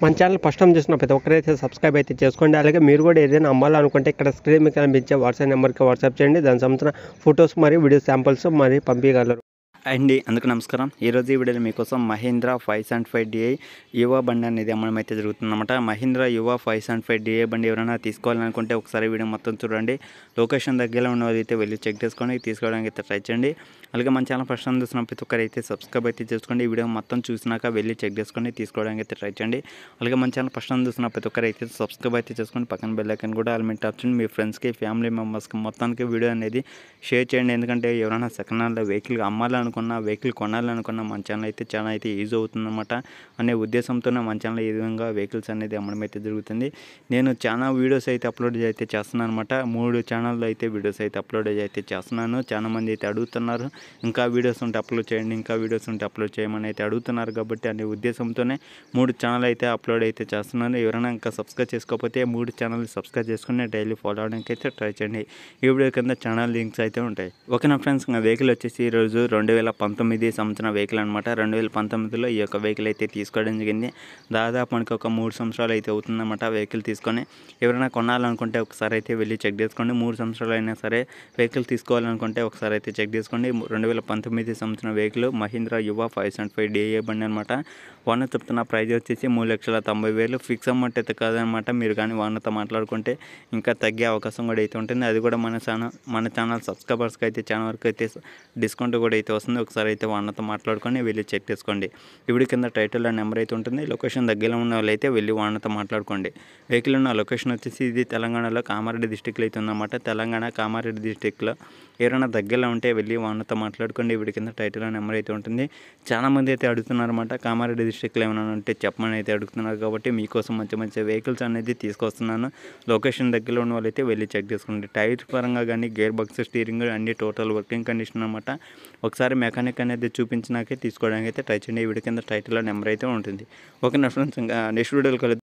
మన channel first time చూసిన ప్రతి ఒక్కరైతే సబ్స్క్రైబ్ అయితే చేసుకోండి అలాగే మీరు కూడా ఏదైనా అమ్మాలనుకుంటే ఇక్కడ స్క్రీన్ మీకు కనిపించే వాట్సాప్ నెంబర్కి వాట్సాప్ చేయండి దాని సంబంధించిన ఫొటోస్ మరియు వీడియో శాంపుల్స్ మరి పంపించగలరు అండి అందుకు నమస్కారం ఈరోజు ఈ వీడియోలో మీకోసం Mahindra five seventy five DI Yuvo బండి అనేది అమ్మడం అయితే జరుగుతుందన్నమాట మహీంద్రా యువ ఫైవ్ సెవెంటీ ఫైవ్ డిఐ బండి ఎవరైనా తీసుకోవాలనుకుంటే ఒకసారి వీడియో మొత్తం చూడండి లొకేషన్ దగ్గరలో ఉన్నది అయితే వెళ్ళి చెక్ చేసుకోండి తీసుకోవడానికి అయితే ట్రై చేయండి అలాగే మన ఛానల్ ఫస్ట్ టైం చూసిన ప్రతి ఒక్కరైతే సబ్స్క్రైబ్ అయితే చేసుకోండి ఈ వీడియో మొత్తం చూసినాక వెళ్ళి చెక్ చేసుకోండి తీసుకోవడానికి అయితే ట్రై చేయండి అలాగే మన ఛానల్ ఫస్ట్ టైం చూసిన ప్రతి ఒక్కరైతే సబ్స్క్రైబ్ అయితే చేసుకోండి పక్కన బెల్లైకన్ కూడా ఆల్మెంట్ ఆప్షన్ మీ ఫ్రెండ్స్కి ఫ్యామిలీ మెంబర్స్కి మొత్తానికి వీడియో అనేది షేర్ చేయండి ఎందుకంటే ఎవరైనా సెకండ్ హ్యాండ్లో వెహికల్ అమ్మాలనుకున్నా వెహికల్ కొనాలనుకున్నా మన ఛానల్ అయితే చాలా అయితే యూజ్ అవుతుందన్నమాట అనే ఉద్దేశంతోనే మన ఛానల్ ఈ విధంగా వెహికల్స్ అనేది అమ్మడం అయితే జరుగుతుంది నేను చాలా వీడియోస్ అయితే అప్లోడ్ అయితే చేస్తున్నాను అనమాట మూడు ఛానల్లో అయితే వీడియోస్ అయితే అప్లోడ్ అయితే చేస్తున్నాను చాలా మంది అయితే అడుగుతున్నారు ఇంకా వీడియోస్ ఉంటే అప్లోడ్ చేయండి ఇంకా వీడియోస్ ఉంటే అప్లోడ్ చేయమని అయితే అడుగుతున్నారు కాబట్టి అనే ఉద్దేశంతోనే మూడు ఛానల్ అయితే అప్లోడ్ అయితే చేస్తున్నాను ఎవరైనా ఇంకా సబ్స్క్రైబ్ చేసుకోకపోతే మూడు ఛానల్ సబ్స్క్రైబ్ చేసుకుని డైలీ ఫాలో అవడానికి అయితే ట్రై చేయండి ఈ వీడియో కింద ఛానల్ లింక్స్ అయితే ఉంటాయి నా ఫ్రెండ్స్ ఇంకా వెహికల్ వచ్చేసి ఈరోజు రెండు వేల పంతొమ్మిది సంవత్సరం వెహికల్ అనమాట రెండు వేల పంతొమ్మిదిలో ఈ యొక్క వెహికల్ అయితే తీసుకోవడం జరిగింది దాదాపు మనకి ఒక మూడు సంవత్సరాలు అయితే అవుతుందన్నమాట వెహికల్ తీసుకొని ఎవరైనా కొనాలనుకుంటే ఒకసారి అయితే వెళ్ళి చెక్ చేసుకోండి మూడు సంవత్సరాలు అయినా సరే వెహికల్ తీసుకోవాలనుకుంటే ఒకసారి అయితే చెక్ చేసుకోండి రెండు వేల పంతొమ్మిది సంవత్సరం వెహికల్ మహీంద్రా యువ ఫైవ్ సెవెంటీ ఫైవ్ డిఏ బండి అనమాట వానర్ చెప్తున్న ప్రైజ్ వచ్చేసి మూడు లక్షల తొంభై వేలు ఫిక్స్ అమౌంట్ అయితే కాదనమాట మీరు కానీ వానర్తో మాట్లాడుకుంటే ఇంకా తగ్గే అవకాశం కూడా అయితే ఉంటుంది అది కూడా మన ఛానల్ మన ఛానల్ సబ్స్క్రైబర్స్కి అయితే ఛానల్ వరకు అయితే డిస్కౌంట్ కూడా అయితే వస్తుంది ఒకసారి అయితే వానతో మాట్లాడుకొని వెళ్ళి చెక్ చేసుకోండి ఇప్పుడు కింద టైటిల్లో నెంబర్ అయితే ఉంటుంది లొకేషన్ దగ్గరలో ఉన్న అయితే వెళ్ళి వానతో మాట్లాడుకోండి వెహికల్ ఉన్న లొకేషన్ వచ్చేసి ఇది తెలంగాణలో కామారెడ్డి డిస్టిక్లో అయితే ఉందన్నమాట తెలంగాణ కామారెడ్డి డిస్టిక్లో ఏదైనా దగ్గరలో ఉంటే వెళ్ళి వానర్తో వాళ్ళతో మాట్లాడుకోండి వీడి కింద టైటిల్ నెంబర్ అయితే ఉంటుంది చాలామంది అయితే అడుగుతున్నారన్నమాట కామారెడ్డి డిస్ట్రిక్ట్లో ఏమైనా ఉంటే చెప్పమని అయితే అడుగుతున్నారు కాబట్టి మీకోసం మంచి మంచి వెహికల్స్ అనేది తీసుకొస్తున్నాను లొకేషన్ దగ్గరలో ఉన్న వాళ్ళైతే వెళ్ళి చెక్ చేసుకోండి టైర్స్ పరంగా కానీ గేర్ బాక్స్ స్టీరింగ్ అన్ని టోటల్ వర్కింగ్ కండిషన్ అనమాట ఒకసారి మెకానిక్ అనేది చూపించినాకే తీసుకోవడానికి అయితే ట్రై చేయండి వీడి కింద టైటిల్లో నెంబర్ అయితే ఉంటుంది ఓకే నా ఫ్రెండ్స్ ఇంకా నెక్స్ట్ వీడియోలు కలిపి